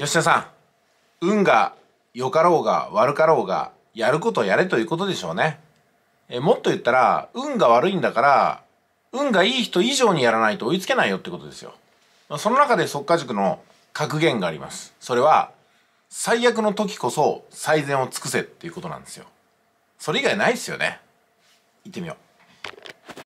吉田さん運が良かろうが悪かろうがやることやれということでしょうねえもっと言ったら運が悪いんだから運がいい人以上にやらないと追いつけないよってことですよその中で即果塾の格言がありますそれは最悪の時こそ最善を尽くせっていうことなんですよそれ以外ないですよね行ってみよう